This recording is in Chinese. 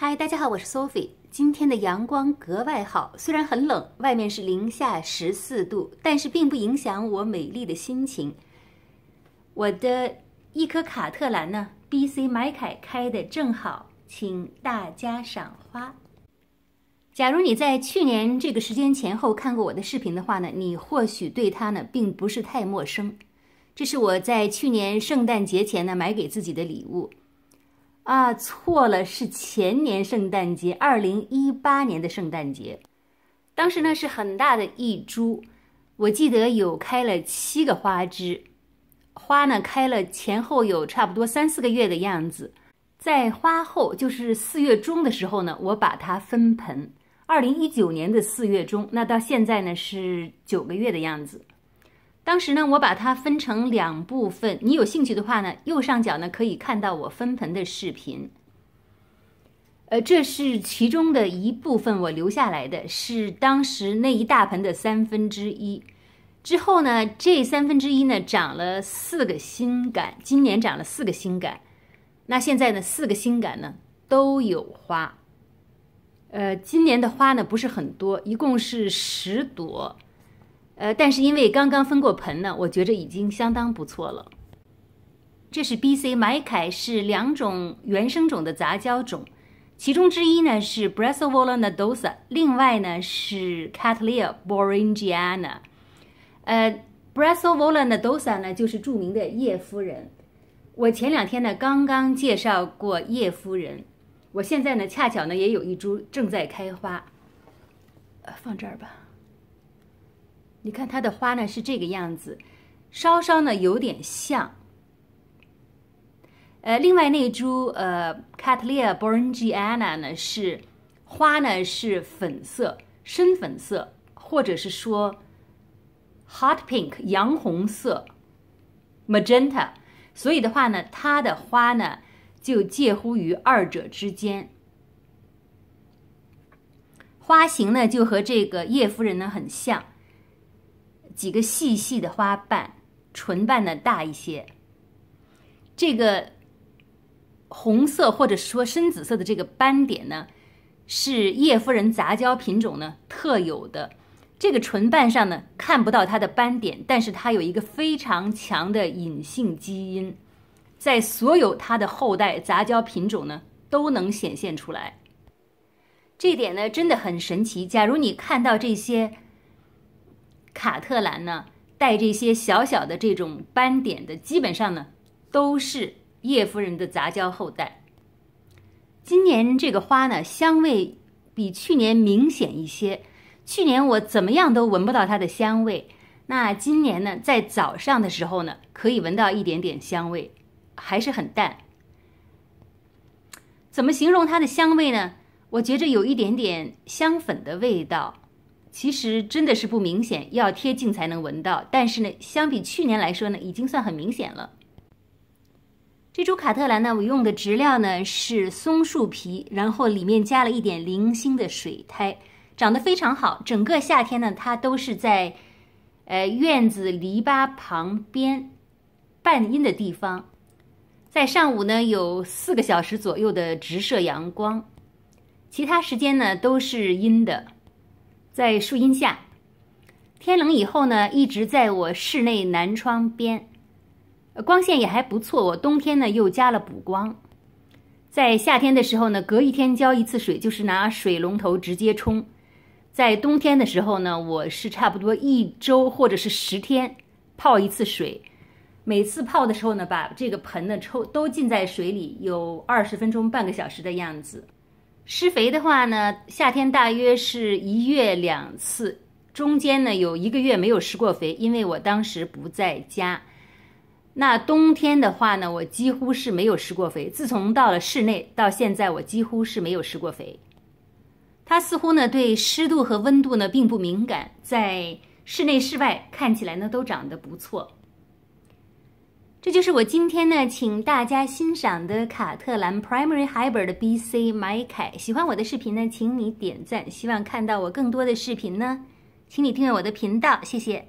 嗨，大家好，我是 Sophie。今天的阳光格外好，虽然很冷，外面是零下十四度，但是并不影响我美丽的心情。我的一颗卡特兰呢，BC 麦凯开的正好，请大家赏花。假如你在去年这个时间前后看过我的视频的话呢，你或许对它呢并不是太陌生。这是我在去年圣诞节前呢买给自己的礼物。啊，错了，是前年圣诞节，二零一八年的圣诞节，当时呢是很大的一株，我记得有开了七个花枝，花呢开了前后有差不多三四个月的样子，在花后就是四月中的时候呢，我把它分盆，二零一九年的四月中，那到现在呢是九个月的样子。当时呢，我把它分成两部分。你有兴趣的话呢，右上角呢可以看到我分盆的视频。呃，这是其中的一部分，我留下来的是当时那一大盆的三分之一。之后呢，这三分之一呢长了四个新杆，今年长了四个新杆。那现在呢，四个新杆呢都有花。呃，今年的花呢不是很多，一共是十朵。呃，但是因为刚刚分过盆呢，我觉着已经相当不错了。这是 B.C. 麦凯是两种原生种的杂交种，其中之一呢是 b r e s s o l o l a nodosa，另外呢是 c a t t l i a b o r i n g i a n a 呃 b r e s s o l o l l a nodosa 呢就是著名的叶夫人。我前两天呢刚刚介绍过叶夫人，我现在呢恰巧呢也有一株正在开花，呃，放这儿吧。你看它的花呢是这个样子，稍稍呢有点像。呃，另外那株呃 c a t l i a b o r n g i a n a 呢是花呢是粉色、深粉色，或者是说 hot pink 洋红色、magenta，所以的话呢，它的花呢就介乎于二者之间，花型呢就和这个叶夫人呢很像。几个细细的花瓣，唇瓣呢大一些。这个红色或者说深紫色的这个斑点呢，是叶夫人杂交品种呢特有的。这个唇瓣上呢看不到它的斑点，但是它有一个非常强的隐性基因，在所有它的后代杂交品种呢都能显现出来。这点呢真的很神奇。假如你看到这些。卡特兰呢，带这些小小的这种斑点的，基本上呢都是叶夫人的杂交后代。今年这个花呢，香味比去年明显一些。去年我怎么样都闻不到它的香味，那今年呢，在早上的时候呢，可以闻到一点点香味，还是很淡。怎么形容它的香味呢？我觉着有一点点香粉的味道。其实真的是不明显，要贴近才能闻到。但是呢，相比去年来说呢，已经算很明显了。这株卡特兰呢，我用的植料呢是松树皮，然后里面加了一点零星的水苔，长得非常好。整个夏天呢，它都是在，呃，院子篱笆旁边半阴的地方，在上午呢有四个小时左右的直射阳光，其他时间呢都是阴的。在树荫下，天冷以后呢，一直在我室内南窗边，光线也还不错。我冬天呢又加了补光。在夏天的时候呢，隔一天浇一次水，就是拿水龙头直接冲。在冬天的时候呢，我是差不多一周或者是十天泡一次水，每次泡的时候呢，把这个盆呢抽都浸在水里，有二十分钟半个小时的样子。施肥的话呢，夏天大约是一月两次，中间呢有一个月没有施过肥，因为我当时不在家。那冬天的话呢，我几乎是没有施过肥。自从到了室内到现在，我几乎是没有施过肥。它似乎呢对湿度和温度呢并不敏感，在室内室外看起来呢都长得不错。这就是我今天呢，请大家欣赏的卡特兰 Primary Hybrid 的 B C m 麦凯。喜欢我的视频呢，请你点赞；希望看到我更多的视频呢，请你订阅我的频道。谢谢。